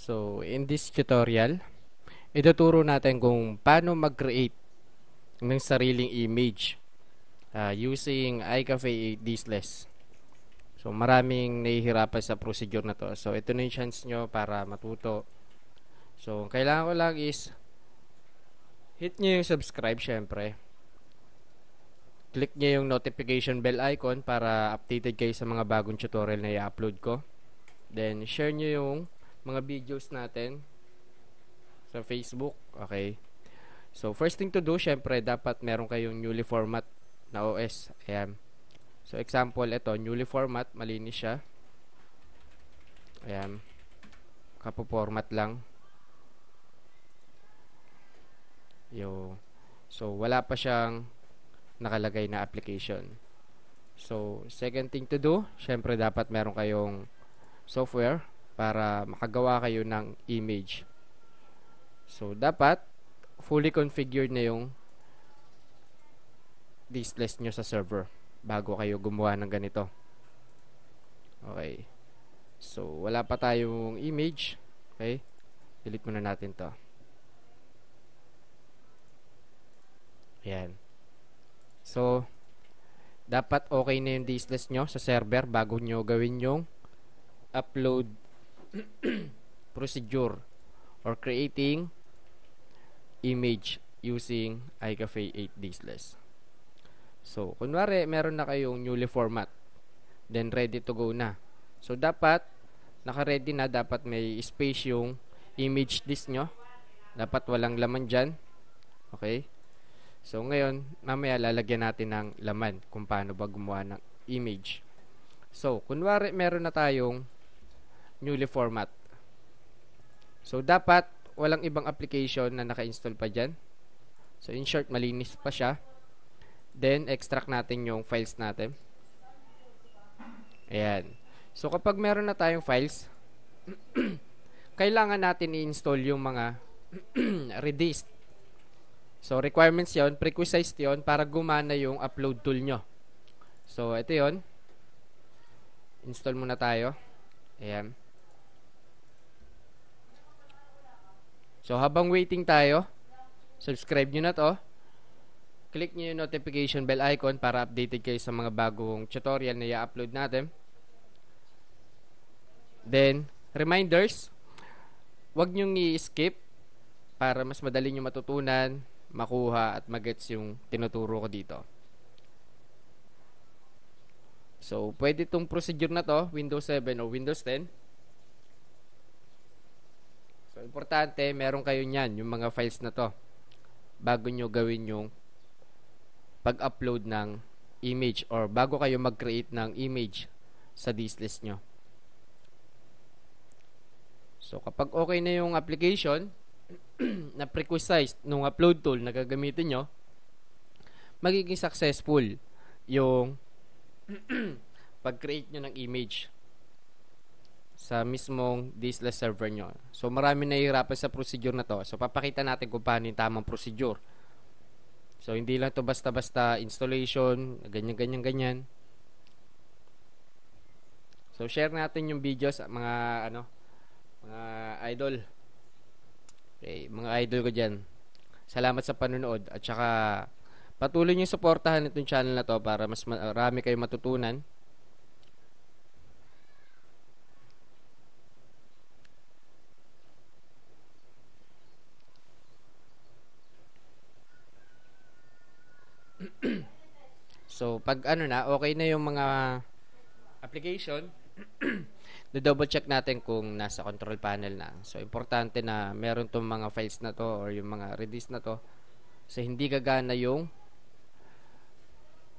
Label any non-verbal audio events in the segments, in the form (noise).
So, in this tutorial, ituturo natin kung paano mag-create ng sariling image uh, using iCafe Disless. So, maraming nahihirapan sa procedure na to. So, ito na yung chance nyo para matuto. So, kailangan ko lang is hit nyo yung subscribe syempre. Click nyo yung notification bell icon para updated kayo sa mga bagong tutorial na i-upload ko. Then, share nyo yung mga videos natin sa Facebook. Okay. So, first thing to do, syempre, dapat meron kayong newly format na OS. Ayan. So, example, ito, newly format, malinis siya. Ayan. Kapo-format lang. Yo. So, wala pa siyang nakalagay na application. So, second thing to do, syempre, dapat meron kayong software para makagawa kayo ng image. So, dapat fully configured na yung distless nyo sa server bago kayo gumawa ng ganito. Okay. So, wala pa tayong image. Okay. Delete muna natin to. Ayan. So, dapat okay na yung distless nyo sa server bago nyo gawin yung upload (clears throat) procedure or creating image using iCafe 8 days less. So, kunwari, meron na kayong newly format. Then, ready to go na. So, dapat, naka-ready na. Dapat may space yung image disk nyo. Dapat walang laman dyan. Okay? So, ngayon, mamaya lalagyan natin ng laman kung paano ba gumawa ng image. So, kunwari, meron na tayong newly format. So, dapat walang ibang application na naka-install pa dyan. So, in short, malinis pa siya. Then, extract natin yung files natin. Ayan. So, kapag meron na tayong files, (clears throat) kailangan natin i-install yung mga (clears throat) redist. So, requirements yon prerequisites yon para gumana yung upload tool nyo. So, ito yon Install muna tayo. Ayan. So, habang waiting tayo, subscribe nyo na to. Click nyo yung notification bell icon para updated kayo sa mga bagong tutorial na i-upload natin. Then, reminders, wag nyong i-skip para mas madali nyo matutunan, makuha at magets yung tinuturo ko dito. So, pwede itong procedure na to, Windows 7 o Windows 10 importante, meron kayo niyan, yung mga files na to, bago nyo gawin yung pag-upload ng image or bago kayo mag-create ng image sa list nyo. So, kapag okay na yung application (clears throat) na prequisite nung upload tool na gagamitin nyo, magiging successful yung (clears throat) pag-create nyo ng image sa mismong disless server nyo. So marami nahihirapan sa procedure na to. So papakita natin kung paano yung tamang procedure. So hindi lang to basta-basta installation, ganyan ganyan ganyan. So share natin yung videos mga ano mga idol. Okay, mga idol ko diyan. Salamat sa panonood at saka patuloy niyo suportahan itong channel na to para mas marami kayo matutunan. So, pag ano na, okay na yung mga application, (clears throat) do-double check natin kung nasa control panel na. So, importante na meron tong mga files na to or yung mga release na to. So, hindi gagana yung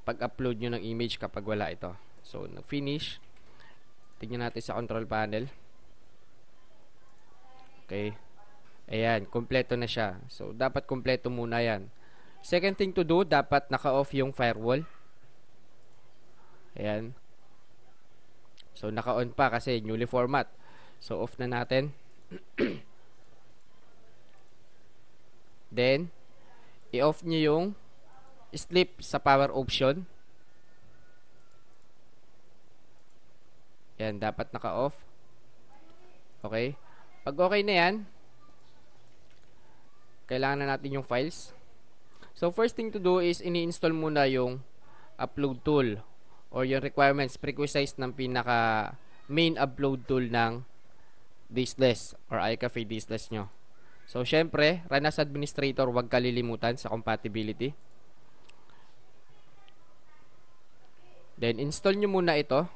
pag-upload nyo ng image kapag wala ito. So, nag-finish. Tingnan natin sa control panel. Okay. Ayan, kompleto na siya. So, dapat kompleto muna yan. Second thing to do, dapat naka-off yung firewall. Ayan. So, naka-on pa kasi newly format. So, off na natin. (clears throat) Then, i-off nyo yung sleep sa power option. Yan, dapat naka-off. Okay. Pag okay na yan, kailangan na natin yung files. So, first thing to do is ini-install muna yung upload tool or yung requirements precise ng pinaka main upload tool ng Distless or iCafe Distless nyo. So, syempre, run as administrator, huwag kalilimutan sa compatibility. Then, install nyo muna ito.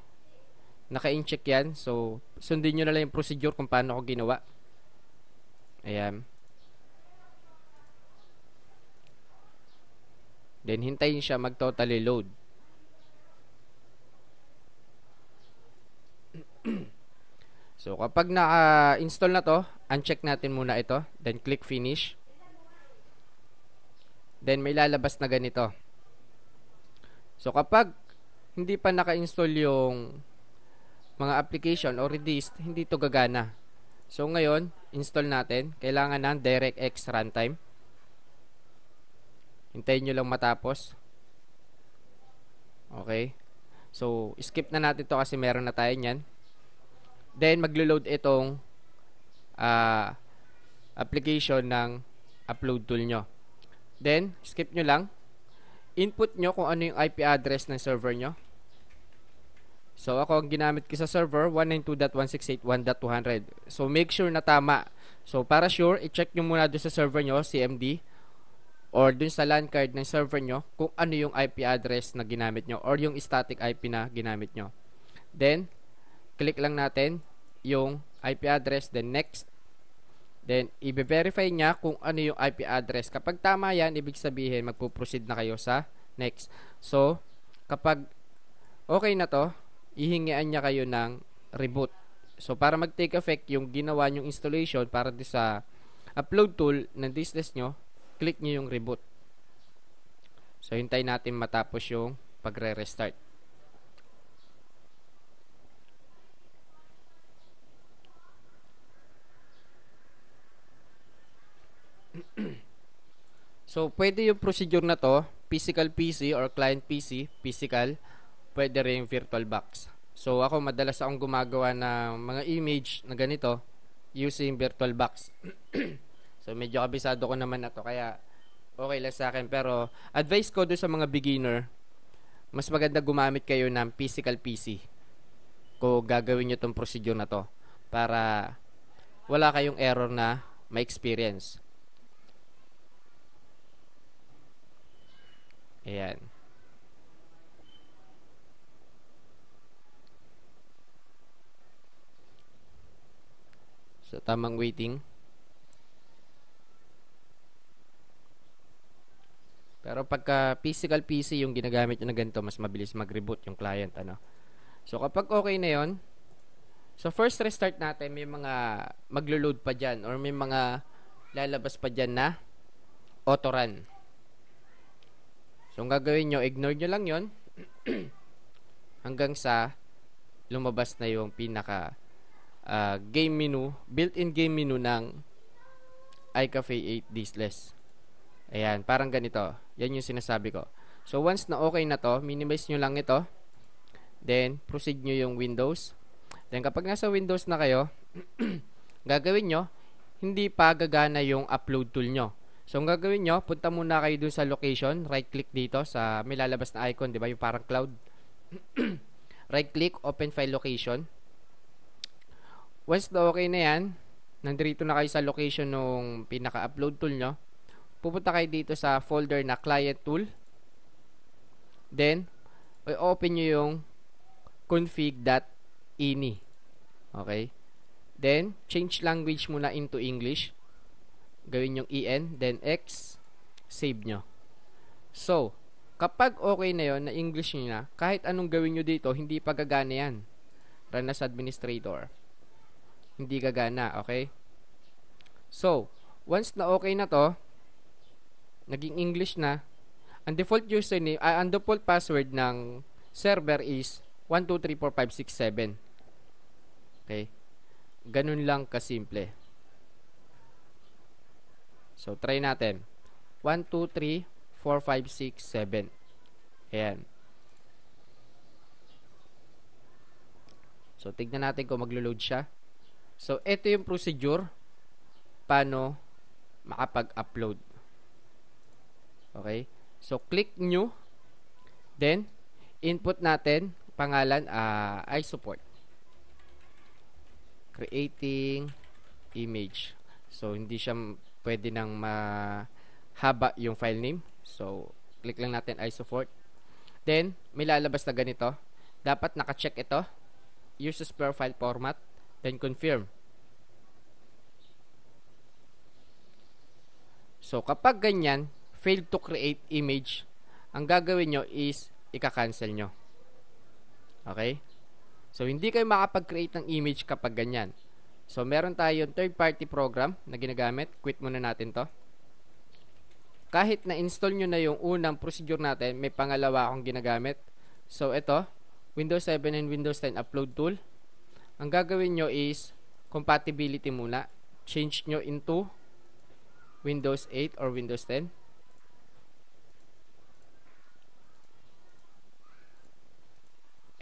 Naka-incheck yan. So, sundin nyo na lang yung procedure kung paano ko ginawa. Ayan. Then, hintayin siya mag-totally load. So kapag na-install uh, na to, uncheck natin muna ito, then click finish. Then may lalabas na ganito. So kapag hindi pa naka-install yung mga application or disk, hindi to gagana. So ngayon, install natin. Kailangan ng DirectX runtime. Hintayin nyo lang matapos. Okay. So skip na natin to kasi meron na tayo niyan. Then, maglo-load itong uh, application ng upload tool nyo. Then, skip nyo lang. Input nyo kung ano yung IP address ng server nyo. So, ako ang ginamit ko sa server, 192.168.1.200. So, make sure na tama. So, para sure, i-check nyo muna doon sa server nyo, CMD, or doon sa LAN card ng server nyo, kung ano yung IP address na ginamit nyo, or yung static IP na ginamit nyo. Then, click lang natin yung IP address, then next. Then, i-verify niya kung ano yung IP address. Kapag tama yan, ibig sabihin, magpo-proceed na kayo sa next. So, kapag okay na to, ihingian niya kayo ng reboot. So, para mag-take effect yung ginawa nyong installation para di sa upload tool ng disless nyo, click niyo yung reboot. So, hintay natin matapos yung pagre-restart. (clears throat) so, pwede yung procedure na to, physical PC or client PC, physical, pwede rin virtual box. So, ako madalas akong gumagawa ng mga image na ganito using virtual box. (clears throat) so, medyo kabisado ko naman na to, kaya okay lang sa akin. Pero, advice ko do sa mga beginner, mas maganda gumamit kayo ng physical PC kung gagawin nyo tong procedure na to para wala kayong error na ma-experience. Ayan. so, tamang waiting. Pero pagka physical PC yung ginagamit nyo na ganito, mas mabilis mag-reboot yung client. Ano? So kapag okay na yon so first restart natin, may mga maglo-load pa dyan or may mga lalabas pa dyan na auto-run. So, ang gagawin nyo, ignore nyo lang yon (clears throat) hanggang sa lumabas na yung pinaka uh, game menu, built-in game menu ng iCafe 8 Distless. Ayan, parang ganito. Yan yung sinasabi ko. So, once na okay na to, minimize nyo lang ito. Then, proceed nyo yung Windows. Then, kapag nasa Windows na kayo, (clears throat) gagawin nyo, hindi pa gagana yung upload tool nyo So, ang gagawin nyo, punta muna kayo dun sa location. Right-click dito sa may lalabas na icon, di ba? Yung parang cloud. (clears throat) Right-click, open file location. Once na okay na yan, nandito na kayo sa location nung pinaka-upload tool nyo. Pupunta kayo dito sa folder na client tool. Then, open nyo yung config.ini. Okay? Then, change language muna into English gawin yung en, then x, save nyo. So, kapag okay na yon na English nyo na, kahit anong gawin nyo dito, hindi pa gagana yan. Run as administrator. Hindi gagana, okay? So, once na okay na to, naging English na, ang default username, uh, ang default password ng server is 1234567. Okay? Ganun lang kasimple. So, try natin. 1, 2, 3, 4, 5, 6, 7. Ayan. So, tignan natin kung maglo-load siya. So, ito yung procedure paano makapag-upload. Okay? So, click new. Then, input natin pangalan uh, I support. Creating image. So, hindi siya pwede nang mahaba yung file name. So, click lang natin isofort. Then, may lalabas na ganito. Dapat naka-check ito. Use profile format. Then, confirm. So, kapag ganyan, failed to create image, ang gagawin nyo is ika-cancel nyo. Okay? So, hindi kayo makapag-create ng image kapag ganyan. So, meron tayong third party program na ginagamit. Quit muna natin to. Kahit na-install nyo na yung unang procedure natin, may pangalawa akong ginagamit. So, ito, Windows 7 and Windows 10 Upload Tool. Ang gagawin nyo is compatibility muna. Change nyo into Windows 8 or Windows 10.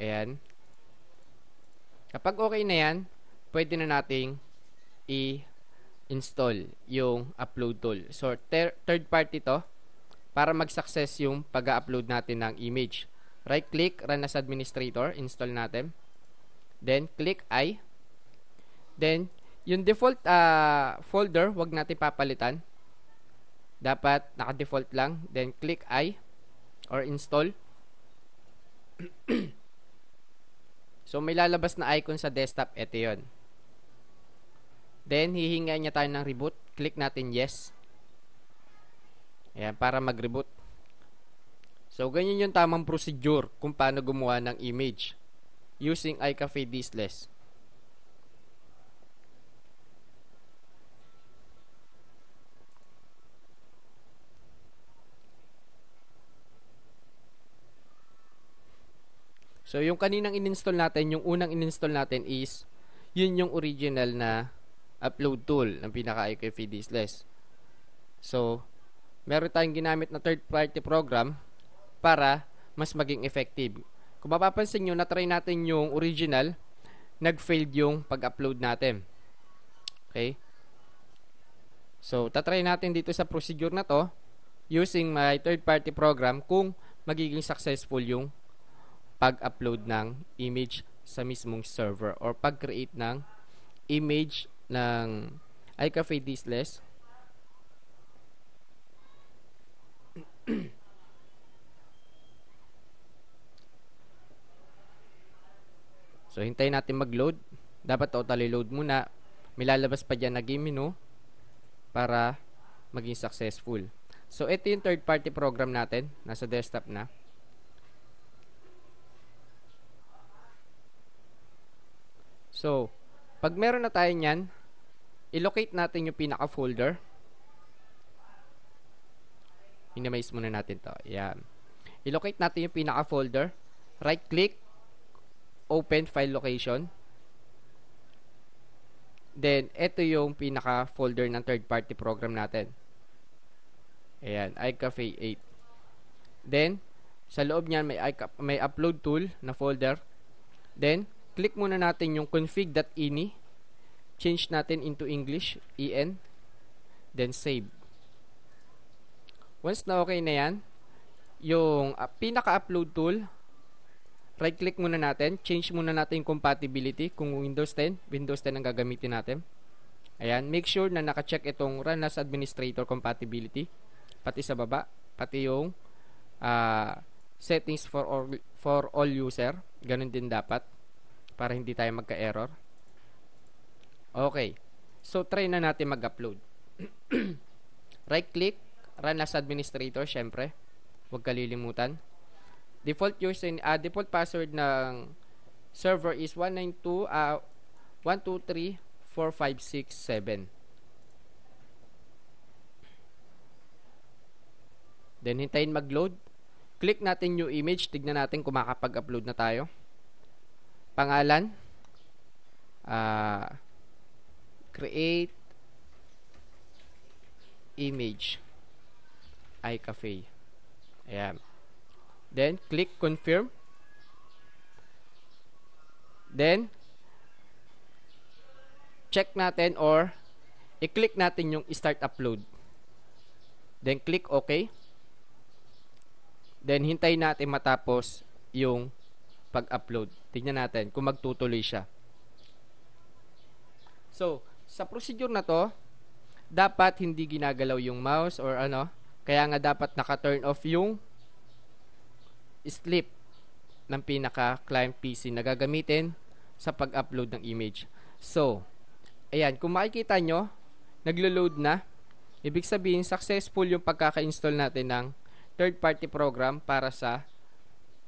Ayan. Kapag okay na yan, pwede na nating i-install yung upload tool. So, ter- third party to para mag-success yung pag upload natin ng image. Right-click, run as administrator, install natin. Then, click I. Then, yung default uh, folder, wag natin papalitan. Dapat naka-default lang. Then, click I or install. (clears throat) so, may lalabas na icon sa desktop. Ito yun. Then, hihinga niya tayo ng reboot. Click natin yes. Ayan, para mag-reboot. So, ganyan yung tamang procedure kung paano gumawa ng image using iCafe Disless. So, yung kaninang ininstall natin, yung unang ininstall natin is, yun yung original na upload tool ng pinaka IKFD's list. So, meron tayong ginamit na third party program para mas maging effective. Kung mapapansin nyo, na-try natin yung original, nag-failed yung pag-upload natin. Okay? So, tatry natin dito sa procedure na to using my third party program kung magiging successful yung pag-upload ng image sa mismong server or pag-create ng image ng iCafe Disless. (clears throat) so, hintayin natin mag-load. Dapat totally load muna. May lalabas pa dyan na game menu para maging successful. So, ito yung third party program natin. Nasa desktop na. So, pag meron na tayo niyan, i-locate natin yung pinaka-folder. Minimize muna natin to. Ayun. I-locate natin yung pinaka-folder. Right-click. Open file location. Then, ito yung pinaka-folder ng third-party program natin. Ayun, iCafe 8. Then, sa loob niyan may, may upload tool na folder. Then, click muna natin yung config.ini change natin into English en then save once na okay na yan yung uh, pinaka-upload tool right click muna natin change muna natin yung compatibility kung Windows 10 Windows 10 ang gagamitin natin ayan make sure na nakacheck itong run as administrator compatibility pati sa baba pati yung uh, settings for all, for all user ganun din dapat para hindi tayo magka-error. Okay. So, try na natin mag-upload. (clears throat) Right-click, run as administrator, syempre. Huwag kalilimutan. Default user, uh, ah, default password ng server is 192, uh, 1234567. Then, hintayin mag-load. Click natin new image. Tignan natin kung upload na tayo pangalan, uh, create image iCafe. Ayan. Then, click confirm. Then, check natin or i-click natin yung start upload. Then, click OK. Then, hintayin natin matapos yung pag-upload. Tingnan natin kung magtutuloy siya. So, sa procedure na to, dapat hindi ginagalaw yung mouse or ano. Kaya nga dapat naka-turn off yung sleep ng pinaka-client PC na gagamitin sa pag-upload ng image. So, ayan, kung makikita nyo, naglo-load na. Ibig sabihin, successful yung pagkaka-install natin ng third-party program para sa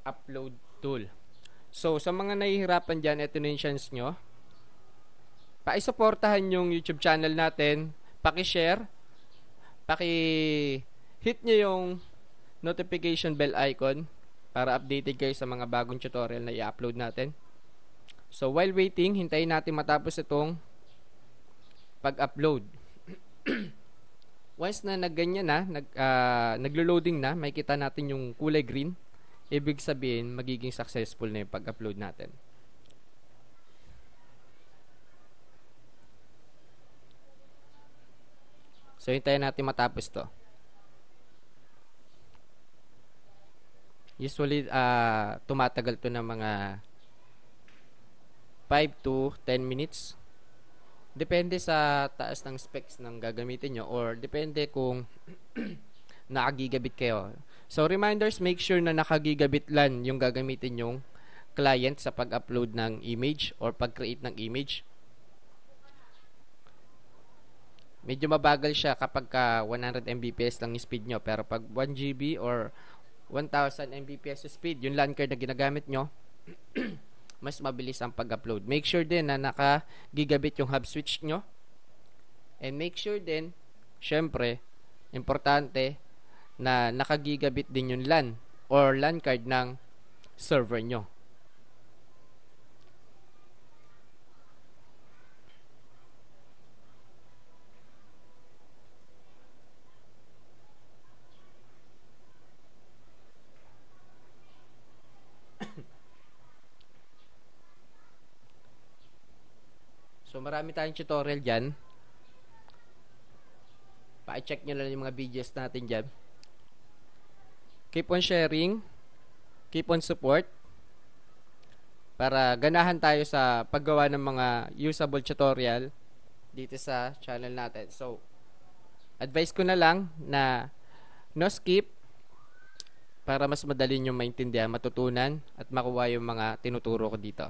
upload tool. So, sa mga nahihirapan dyan, ito na yung chance nyo. Paisuportahan yung YouTube channel natin. Paki-share. Paki-hit nyo yung notification bell icon para updated kayo sa mga bagong tutorial na i-upload natin. So, while waiting, hintayin natin matapos itong pag-upload. (clears throat) Once na nagganyan na, nag, uh, naglo-loading na, makikita natin yung kulay green ibig sabihin magiging successful na yung pag-upload natin. So, hintayin natin matapos to. Usually, uh, tumatagal to ng mga 5 to 10 minutes. Depende sa taas ng specs ng gagamitin nyo or depende kung (clears throat) nakagigabit kayo. So reminders, make sure na naka-gigabit LAN yung gagamitin yung client sa pag-upload ng image or pag-create ng image. Medyo mabagal siya kapag ka 100 Mbps lang yung speed nyo. Pero pag 1 GB or 1000 Mbps speed, yung LAN card na ginagamit nyo, (clears throat) mas mabilis ang pag-upload. Make sure din na naka-gigabit yung hub switch nyo. And make sure din, syempre, importante, na nakagigabit din yung LAN or LAN card ng server nyo. (coughs) So marami tayong tutorial dyan. Pa-check nyo lang yung mga videos natin dyan. Keep on sharing, keep on support para ganahan tayo sa paggawa ng mga usable tutorial dito sa channel natin. So, advice ko na lang na no skip para mas madali nyo maintindihan, matutunan at makuha yung mga tinuturo ko dito.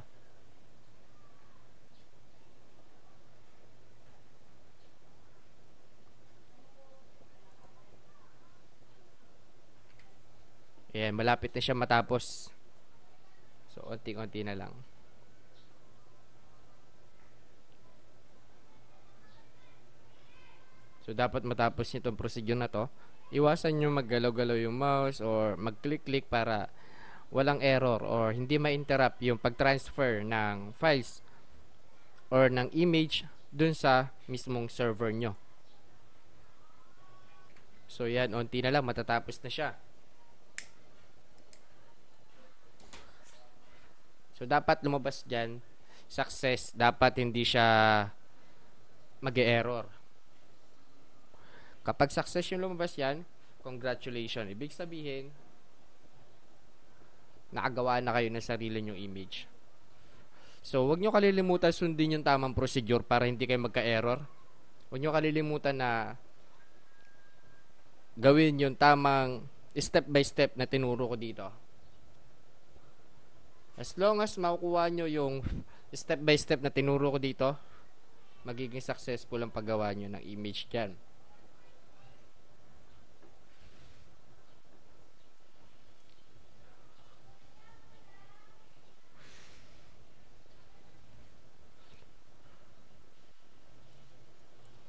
Ayan, malapit na siya matapos. So, unti-unti na lang. So, dapat matapos nitong procedure na to. Iwasan nyo maggalaw-galaw yung mouse or mag-click-click para walang error or hindi ma-interrupt yung pag-transfer ng files or ng image dun sa mismong server nyo. So, yan. Unti na lang. Matatapos na siya. So, dapat lumabas dyan, success, dapat hindi siya mag error Kapag success yung lumabas yan, congratulations. Ibig sabihin, nakagawa na kayo ng sarili nyong image. So, huwag nyo kalilimutan sundin yung tamang procedure para hindi kayo magka-error. Huwag nyo kalilimutan na gawin yung tamang step by step na tinuro ko dito. As long as makukuha nyo yung step by step na tinuro ko dito, magiging successful ang paggawa nyo ng image dyan.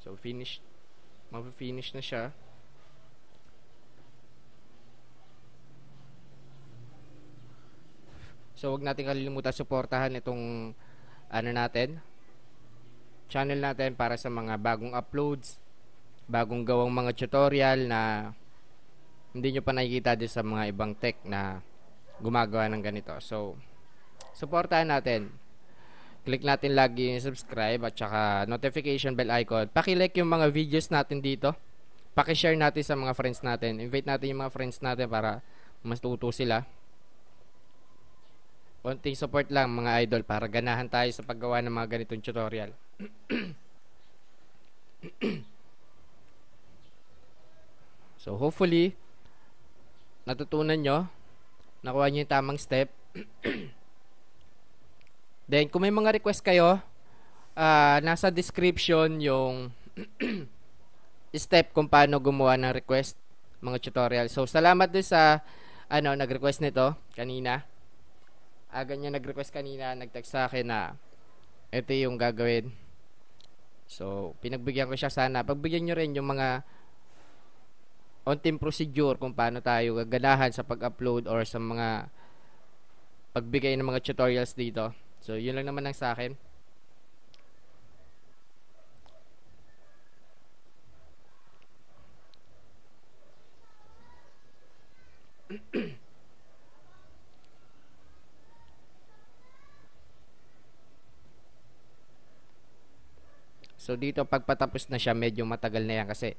So, finish. Mag-finish na siya. So, wag natin kalilimutan suportahan itong ano natin, channel natin para sa mga bagong uploads, bagong gawang mga tutorial na hindi nyo pa nakikita din sa mga ibang tech na gumagawa ng ganito. So, supportahan natin. Click natin lagi yung subscribe at saka notification bell icon. Pakilike yung mga videos natin dito. Pakishare natin sa mga friends natin. Invite natin yung mga friends natin para mas tuto sila konting support lang mga idol para ganahan tayo sa paggawa ng mga ganitong tutorial. (clears throat) so hopefully natutunan nyo nakuha nyo yung tamang step (clears throat) then kung may mga request kayo uh, nasa description yung (clears throat) step kung paano gumawa ng request mga tutorial so salamat din sa ano nag-request nito kanina aga ah, niya nag-request kanina, nag-text sa akin na ito yung gagawin. So, pinagbigyan ko siya sana. Pagbigyan niyo rin yung mga on-team procedure kung paano tayo gaganahan sa pag-upload or sa mga pagbigay ng mga tutorials dito. So, yun lang naman ang sa akin. So dito pagpatapos na siya medyo matagal na yan kasi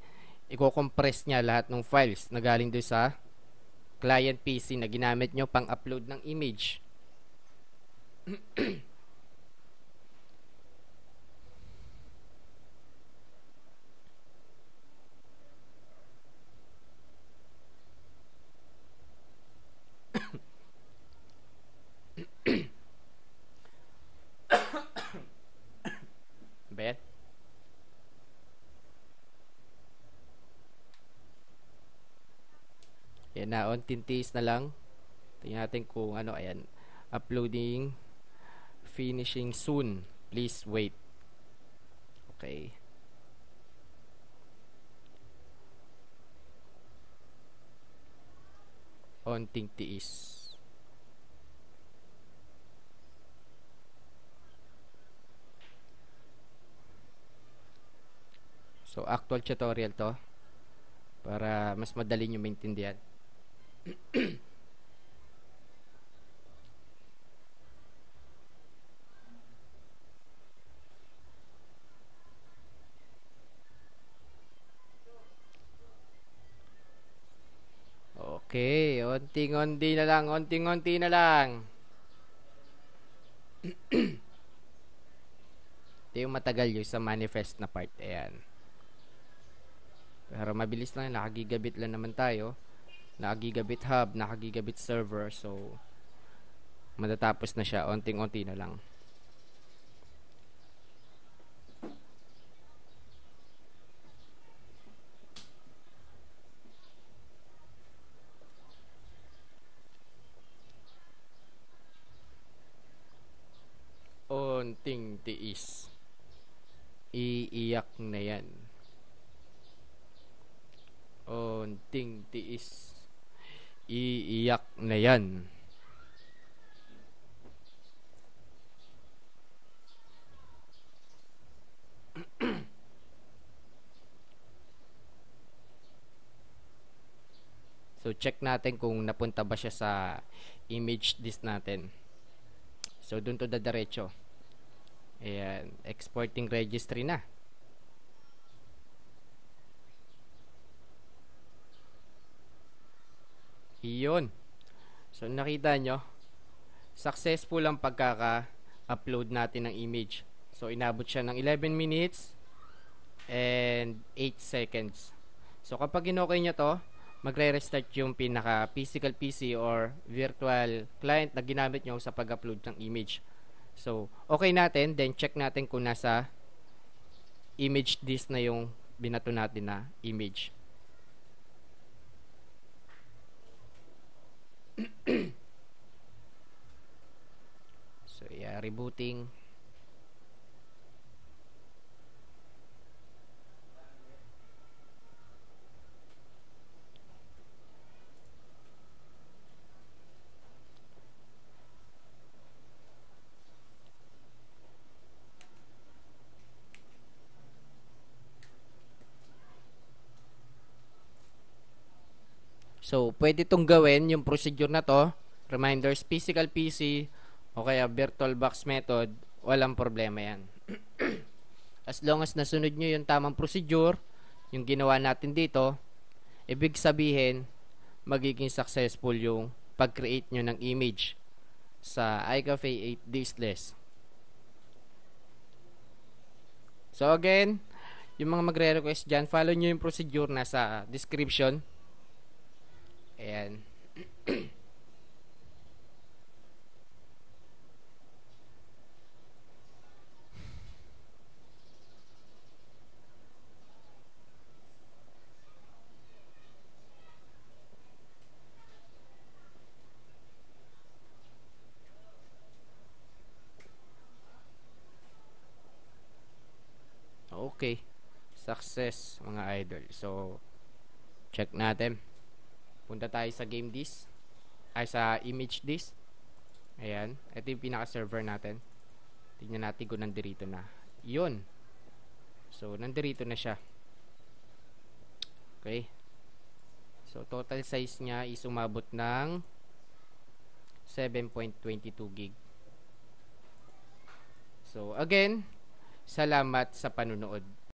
i-compress niya lahat ng files na galing doon sa client PC na ginamit nyo pang upload ng image. (clears throat) onting days na lang. Tingnan natin kung ano, ayan. Uploading, finishing soon. Please wait. Okay. Onting tiis. So actual tutorial to para mas madali nyo maintindihan. (clears throat) Okay, onting-onti na lang, onting-onti na lang. (clears throat) Ito yung matagal yung sa manifest na part. Ayan. Pero mabilis lang, nakagigabit lang naman tayo naka-gigabit hub, naka-gigabit server. So, matatapos na siya. unting onti na lang. Ayan. (clears throat) So check natin kung napunta ba siya sa image disk natin. So doon to dadiretso. Ayan, exporting registry na. Iyon. So nakita nyo, successful ang pagkaka-upload natin ng image. So inabot siya ng 11 minutes and 8 seconds. So kapag inokay nyo to, magre-restart yung pinaka physical PC or virtual client na ginamit nyo sa pag-upload ng image. So, okay natin, then check natin kung nasa image disk na yung binato natin na image. (clears throat) so yeah rebooting So, pwede itong gawin, yung procedure na to. Reminders, physical PC o kaya virtual box method, walang problema yan. (clears throat) as long as nasunod nyo yung tamang procedure, yung ginawa natin dito, ibig sabihin, magiging successful yung pag-create nyo ng image sa iCafe 8 Diskless. So again, yung mga magre-request dyan, follow nyo yung procedure na sa description. Ayan. okay success mga idol so check natin Punta tayo sa game disk. Ay, sa image disk. Ayan. Ito yung pinaka-server natin. Tingnan natin kung nandirito na. Yun. So, nandirito na siya. Okay. So, total size niya is umabot ng 7.22 gig. So, again, salamat sa panunood.